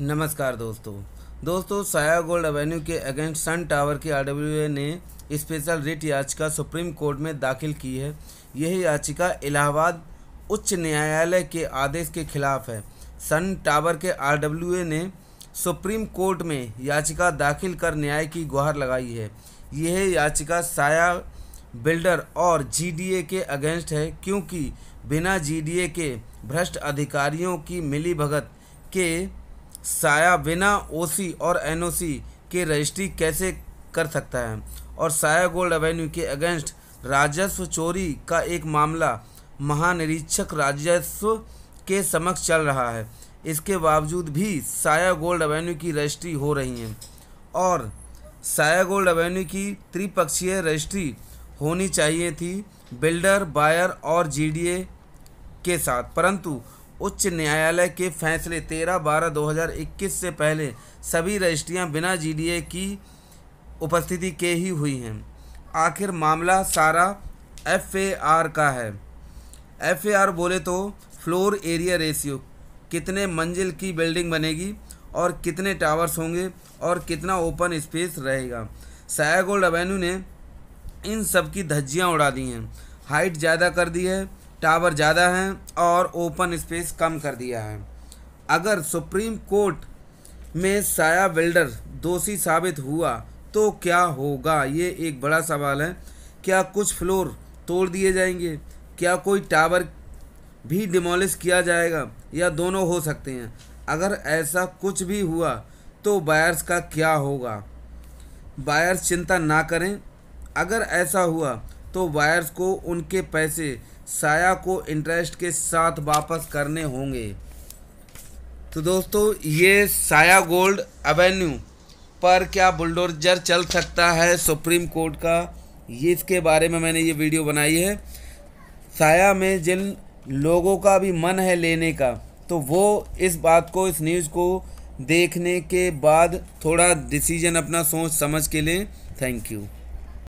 नमस्कार दोस्तों दोस्तों साया गोल्ड एवेन्यू के अगेंस्ट सन टावर की आरडब्ल्यू ने स्पेशल रिट याचिका सुप्रीम कोर्ट में दाखिल की है यह याचिका इलाहाबाद उच्च न्यायालय के आदेश के खिलाफ है सन टावर के आरडब्ल्यू ने सुप्रीम कोर्ट में याचिका दाखिल कर न्याय की गुहार लगाई है यह याचिका साया बिल्डर और जीडीए के अगेंस्ट है क्योंकि बिना जीडीए के भ्रष्ट अधिकारियों की मिलीभगत के साया बिना ओसी और एनओसी के रजिस्ट्री कैसे कर सकता है और साया गोल्ड एवेन्यू के अगेंस्ट राजस्व चोरी का एक मामला महानिरीक्षक राजस्व के समक्ष चल रहा है इसके बावजूद भी साया गोल्ड एवेन्यू की रजिस्ट्री हो रही है और साया गोल्ड एवेन्यू की त्रिपक्षीय रजिस्ट्री होनी चाहिए थी बिल्डर बायर और जीडीए के साथ परंतु उच्च न्यायालय के फैसले 13 बारह 2021 से पहले सभी रजिस्ट्रियाँ बिना जी की उपस्थिति के ही हुई हैं आखिर मामला सारा एफ का है एफ बोले तो फ्लोर एरिया रेशियो कितने मंजिल की बिल्डिंग बनेगी और कितने टावर्स होंगे और कितना ओपन स्पेस रहेगा साया गोल्ड एवेन्यू ने इन सब की धज्जियाँ उड़ा दी हैं हाइट ज़्यादा कर दी है टावर ज़्यादा हैं और ओपन स्पेस कम कर दिया है अगर सुप्रीम कोर्ट में साया बिल्डर दोषी साबित हुआ तो क्या होगा ये एक बड़ा सवाल है क्या कुछ फ्लोर तोड़ दिए जाएंगे क्या कोई टावर भी डिमोलिश किया जाएगा या दोनों हो सकते हैं अगर ऐसा कुछ भी हुआ तो बायर्स का क्या होगा बायर्स चिंता ना करें अगर ऐसा हुआ तो बायर्स को उनके पैसे साया को इंटरेस्ट के साथ वापस करने होंगे तो दोस्तों ये साया गोल्ड एवेन्यू पर क्या बुलडोजर चल सकता है सुप्रीम कोर्ट का ये इसके बारे में मैंने ये वीडियो बनाई है साया में जिन लोगों का भी मन है लेने का तो वो इस बात को इस न्यूज़ को देखने के बाद थोड़ा डिसीजन अपना सोच समझ के लें थैंक यू